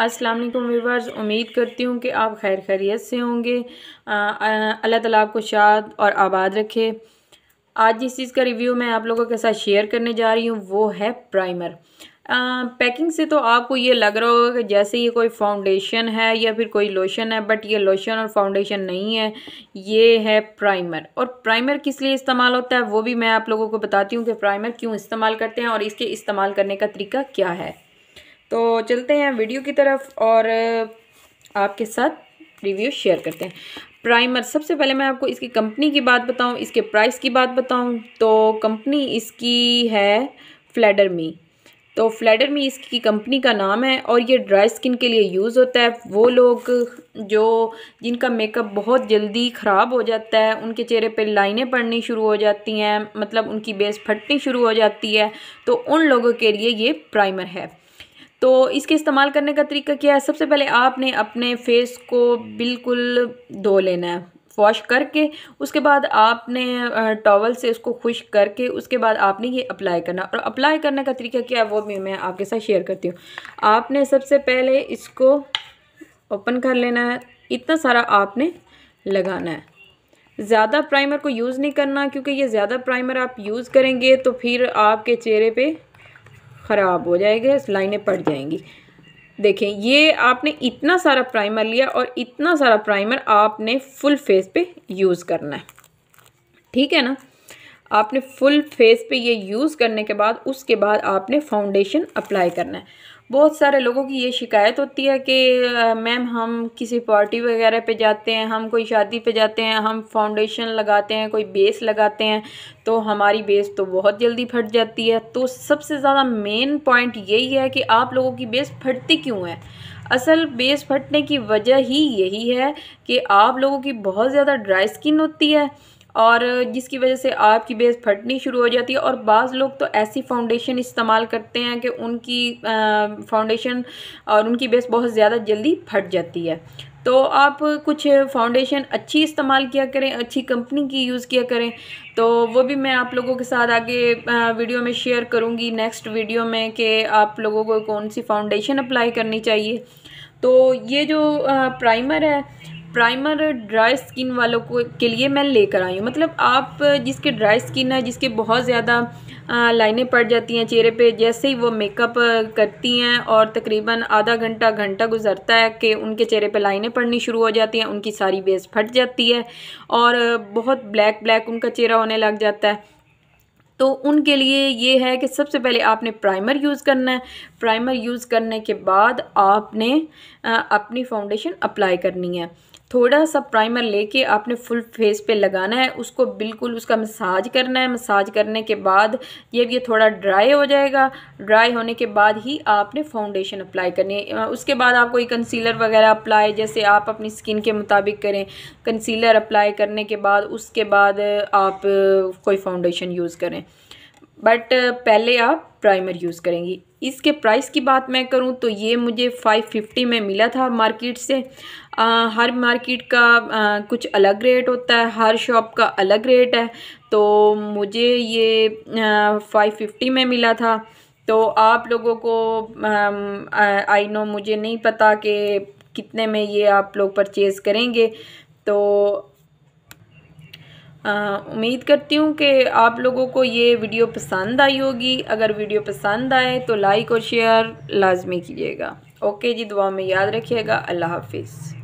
अस्सलाम वालेकुम व्यूवर्स उम्मीद करती हूँ कि आप खैर खैरियत से होंगे अल्लाह ताला आपको शाद और आबाद रखे आज जिस चीज़ का रिव्यू मैं आप लोगों के साथ शेयर करने जा रही हूँ वो है प्राइमर आ, पैकिंग से तो आपको ये लग रहा होगा कि जैसे ये कोई फाउंडेशन है या फिर कोई लोशन है बट ये लोशन और फाउंडेशन नहीं है ये है प्राइमर और प्राइमर किस लिए इस्तेमाल होता है वो भी मैं आप लोगों को बताती हूँ कि प्राइमर क्यों इस्तेमाल करते हैं और इसके इस्तेमाल करने का तरीका क्या है तो चलते हैं वीडियो की तरफ और आपके साथ रिव्यू शेयर करते हैं प्राइमर सबसे पहले मैं आपको इसकी कंपनी की बात बताऊं इसके प्राइस की बात बताऊं तो कंपनी इसकी है फ्लैडर मी तो फ्लैडर मी इसकी कंपनी का नाम है और ये ड्राई स्किन के लिए यूज़ होता है वो लोग जो जिनका मेकअप बहुत जल्दी ख़राब हो जाता है उनके चेहरे पे लाइनें पड़नी शुरू हो जाती हैं मतलब उनकी बेस फटनी शुरू हो जाती है तो उन लोगों के लिए ये प्राइमर है तो इसके इस्तेमाल करने का तरीका क्या है सबसे पहले आपने अपने फेस को बिल्कुल धो लेना है वॉश करके उसके बाद आपने टॉवल से उसको खुश करके उसके बाद आपने ये अप्लाई करना और अप्लाई करने का तरीका क्या है वो भी मैं आपके साथ शेयर करती हूँ आपने सबसे पहले इसको ओपन कर लेना है इतना सारा आपने लगाना है ज़्यादा प्राइमर को यूज़ नहीं करना क्योंकि ये ज़्यादा प्राइमर आप यूज़ करेंगे तो फिर आपके चेहरे पर ख़राब हो जाएगा लाइनें पड़ जाएंगी देखें ये आपने इतना सारा प्राइमर लिया और इतना सारा प्राइमर आपने फुल फेस पे यूज़ करना है ठीक है ना आपने फुल फेस पे ये यूज़ करने के बाद उसके बाद आपने फाउंडेशन अप्लाई करना है बहुत सारे लोगों की ये शिकायत होती है कि मैम हम किसी पार्टी वगैरह पे जाते हैं हम कोई शादी पे जाते हैं हम फाउंडेशन लगाते हैं कोई बेस लगाते हैं तो हमारी बेस तो बहुत जल्दी फट जाती है तो सबसे ज़्यादा मेन पॉइंट यही है कि आप लोगों की बेस फटती क्यों है असल बेस फटने की वजह ही यही है कि आप लोगों की बहुत ज़्यादा ड्राई स्किन होती है और जिसकी वजह से आपकी बेस फटनी शुरू हो जाती है और बाज़ लोग तो ऐसी फाउंडेशन इस्तेमाल करते हैं कि उनकी फाउंडेशन और उनकी बेस बहुत ज़्यादा जल्दी फट जाती है तो आप कुछ फाउंडेशन अच्छी इस्तेमाल किया करें अच्छी कंपनी की यूज़ किया करें तो वो भी मैं आप लोगों के साथ आगे वीडियो में शेयर करूँगी नेक्स्ट वीडियो में कि आप लोगों को कौन सी फाउंडेशन अप्लाई करनी चाहिए तो ये जो प्राइमर है प्राइमर ड्राई स्किन वालों को के लिए मैं लेकर आई हूँ मतलब आप जिसके ड्राई स्किन है जिसके बहुत ज़्यादा लाइनें पड़ जाती हैं चेहरे पे जैसे ही वो मेकअप करती हैं और तकरीबन आधा घंटा घंटा गुजरता है कि उनके चेहरे पे लाइनें पड़नी शुरू हो जाती हैं उनकी सारी बेस फट जाती है और बहुत ब्लैक ब्लैक उनका चेहरा होने लग जाता है तो उनके लिए ये है कि सबसे पहले आपने प्राइमर यूज़ करना है प्राइमर यूज़ करने के बाद आपने अपनी फाउंडेशन अप्लाई करनी है थोड़ा सा प्राइमर लेके आपने फुल फेस पे लगाना है उसको बिल्कुल उसका मसाज करना है मसाज करने के बाद ये ये थोड़ा ड्राई हो जाएगा ड्राई होने के बाद ही आपने फाउंडेशन अप्लाई करनी है उसके बाद आप कोई कंसीलर वगैरह अप्लाई जैसे आप अपनी स्किन के मुताबिक करें कंसीलर अप्लाई करने के बाद उसके बाद आप कोई फाउंडेशन यूज़ करें बट uh, पहले आप प्राइमर यूज़ करेंगी इसके प्राइस की बात मैं करूं तो ये मुझे 550 में मिला था मार्केट से आ, हर मार्केट का आ, कुछ अलग रेट होता है हर शॉप का अलग रेट है तो मुझे ये आ, 550 में मिला था तो आप लोगों को आई नो मुझे नहीं पता कि कितने में ये आप लोग परचेज़ करेंगे तो उम्मीद करती हूँ कि आप लोगों को ये वीडियो पसंद आई होगी अगर वीडियो पसंद आए तो लाइक और शेयर लाजमी कीजिएगा ओके जी दुआ में याद रखिएगा अल्लाह हाफिज़